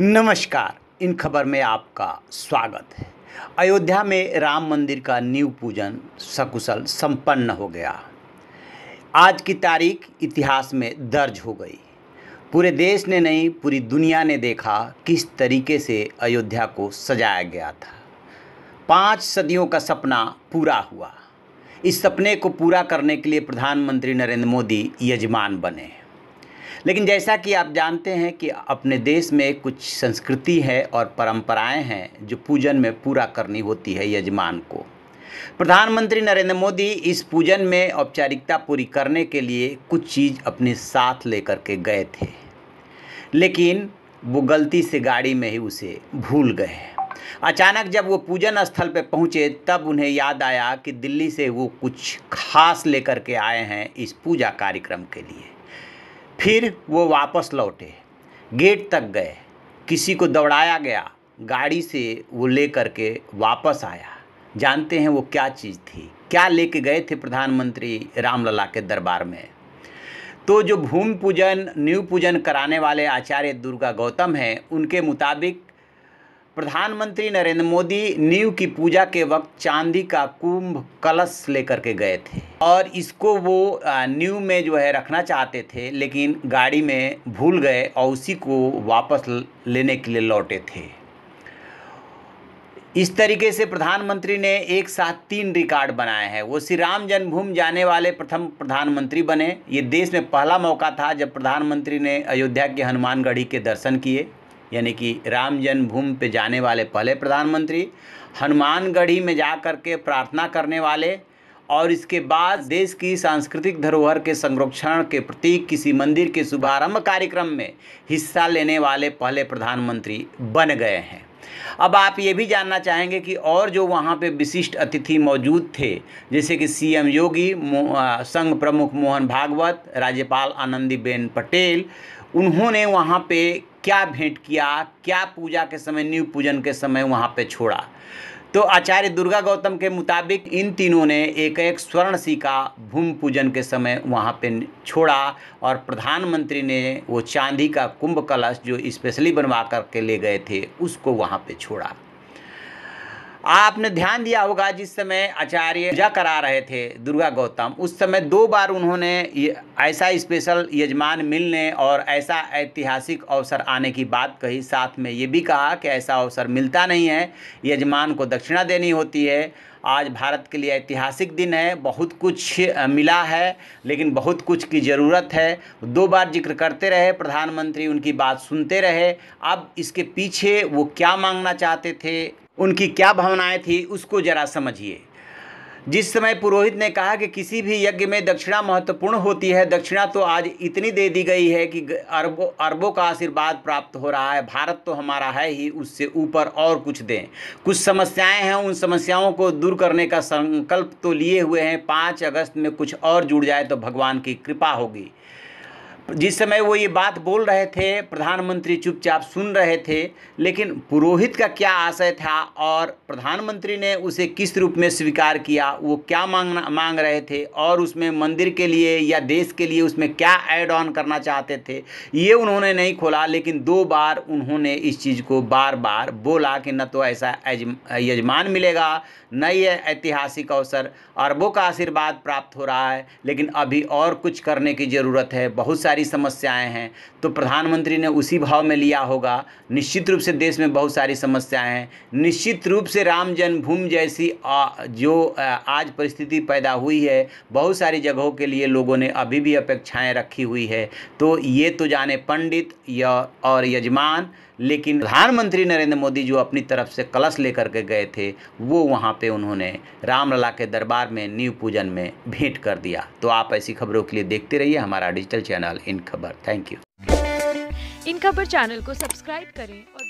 नमस्कार इन खबर में आपका स्वागत है अयोध्या में राम मंदिर का नींव पूजन सकुशल संपन्न हो गया आज की तारीख इतिहास में दर्ज हो गई पूरे देश ने नहीं पूरी दुनिया ने देखा किस तरीके से अयोध्या को सजाया गया था पाँच सदियों का सपना पूरा हुआ इस सपने को पूरा करने के लिए प्रधानमंत्री नरेंद्र मोदी यजमान बने लेकिन जैसा कि आप जानते हैं कि अपने देश में कुछ संस्कृति है और परंपराएं हैं जो पूजन में पूरा करनी होती है यजमान को प्रधानमंत्री नरेंद्र मोदी इस पूजन में औपचारिकता पूरी करने के लिए कुछ चीज़ अपने साथ लेकर के गए थे लेकिन वो गलती से गाड़ी में ही उसे भूल गए अचानक जब वो पूजन स्थल पर पहुँचे तब उन्हें याद आया कि दिल्ली से वो कुछ खास लेकर के आए हैं इस पूजा कार्यक्रम के लिए फिर वो वापस लौटे गेट तक गए किसी को दौड़ाया गया गाड़ी से वो ले कर के वापस आया जानते हैं वो क्या चीज़ थी क्या लेके गए थे प्रधानमंत्री रामलला के दरबार में तो जो भूमि पूजन न्यू पूजन कराने वाले आचार्य दुर्गा गौतम हैं उनके मुताबिक प्रधानमंत्री नरेंद्र मोदी नींव की पूजा के वक्त चांदी का कुंभ कलश लेकर के गए थे और इसको वो नींव में जो है रखना चाहते थे लेकिन गाड़ी में भूल गए और उसी को वापस लेने के लिए लौटे थे इस तरीके से प्रधानमंत्री ने एक साथ तीन रिकॉर्ड बनाए हैं वो श्री राम जन्मभूमि जाने वाले प्रथम प्रधानमंत्री बने ये देश में पहला मौका था जब प्रधानमंत्री ने अयोध्या के हनुमानगढ़ी के दर्शन किए यानी कि राम जन्मभूमि पे जाने वाले पहले प्रधानमंत्री हनुमानगढ़ी में जा कर के प्रार्थना करने वाले और इसके बाद देश की सांस्कृतिक धरोहर के संरक्षण के प्रतीक किसी मंदिर के शुभारंभ कार्यक्रम में हिस्सा लेने वाले पहले प्रधानमंत्री बन गए हैं अब आप ये भी जानना चाहेंगे कि और जो वहाँ पे विशिष्ट अतिथि मौजूद थे जैसे कि सीएम योगी संघ प्रमुख मोहन भागवत राज्यपाल आनंदीबेन पटेल उन्होंने वहाँ पे क्या भेंट किया क्या पूजा के समय न्यू पूजन के समय वहाँ पे छोड़ा तो आचार्य दुर्गा गौतम के मुताबिक इन तीनों ने एक एक स्वर्ण सिक्का भूमि पूजन के समय वहाँ पे छोड़ा और प्रधानमंत्री ने वो चांदी का कुंभ कलश जो स्पेशली बनवा करके ले गए थे उसको वहाँ पे छोड़ा आपने ध्यान दिया होगा जिस समय आचार्य पूजा करा रहे थे दुर्गा गौतम उस समय दो बार उन्होंने ऐसा स्पेशल यजमान मिलने और ऐसा ऐतिहासिक अवसर आने की बात कही साथ में ये भी कहा कि ऐसा अवसर मिलता नहीं है यजमान को दक्षिणा देनी होती है आज भारत के लिए ऐतिहासिक दिन है बहुत कुछ मिला है लेकिन बहुत कुछ की ज़रूरत है दो बार जिक्र करते रहे प्रधानमंत्री उनकी बात सुनते रहे अब इसके पीछे वो क्या मांगना चाहते थे उनकी क्या भावनाएं थी उसको जरा समझिए जिस समय पुरोहित ने कहा कि किसी भी यज्ञ में दक्षिणा महत्वपूर्ण होती है दक्षिणा तो आज इतनी दे दी गई है कि अरबों अरबों का आशीर्वाद प्राप्त हो रहा है भारत तो हमारा है ही उससे ऊपर और कुछ दें कुछ समस्याएं हैं उन समस्याओं को दूर करने का संकल्प तो लिए हुए हैं पाँच अगस्त में कुछ और जुड़ जाए तो भगवान की कृपा होगी जिस समय वो ये बात बोल रहे थे प्रधानमंत्री चुपचाप सुन रहे थे लेकिन पुरोहित का क्या आशय था और प्रधानमंत्री ने उसे किस रूप में स्वीकार किया वो क्या मांगना मांग रहे थे और उसमें मंदिर के लिए या देश के लिए उसमें क्या ऐड ऑन करना चाहते थे ये उन्होंने नहीं खोला लेकिन दो बार उन्होंने इस चीज़ को बार बार बोला कि न तो ऐसा यजमान मिलेगा न ये ऐतिहासिक अवसर अरबों का आशीर्वाद प्राप्त हो रहा है लेकिन अभी और कुछ करने की ज़रूरत है बहुत सारी समस्याएं हैं तो प्रधानमंत्री ने उसी भाव में लिया होगा निश्चित रूप से देश में बहुत सारी समस्याएं हैं निश्चित रूप से राम जन्मभूमि जैसी जो आज परिस्थिति पैदा हुई है बहुत सारी जगहों के लिए लोगों ने अभी भी अपेक्षाएं रखी हुई है तो ये तो जाने पंडित या और यजमान लेकिन प्रधानमंत्री नरेंद्र मोदी जो अपनी तरफ से कलश लेकर के गए थे वो वहाँ पे उन्होंने रामलला के दरबार में नींव पूजन में भेंट कर दिया तो आप ऐसी खबरों के लिए देखते रहिए हमारा डिजिटल चैनल इन खबर थैंक यू इन खबर चैनल को सब्सक्राइब करें और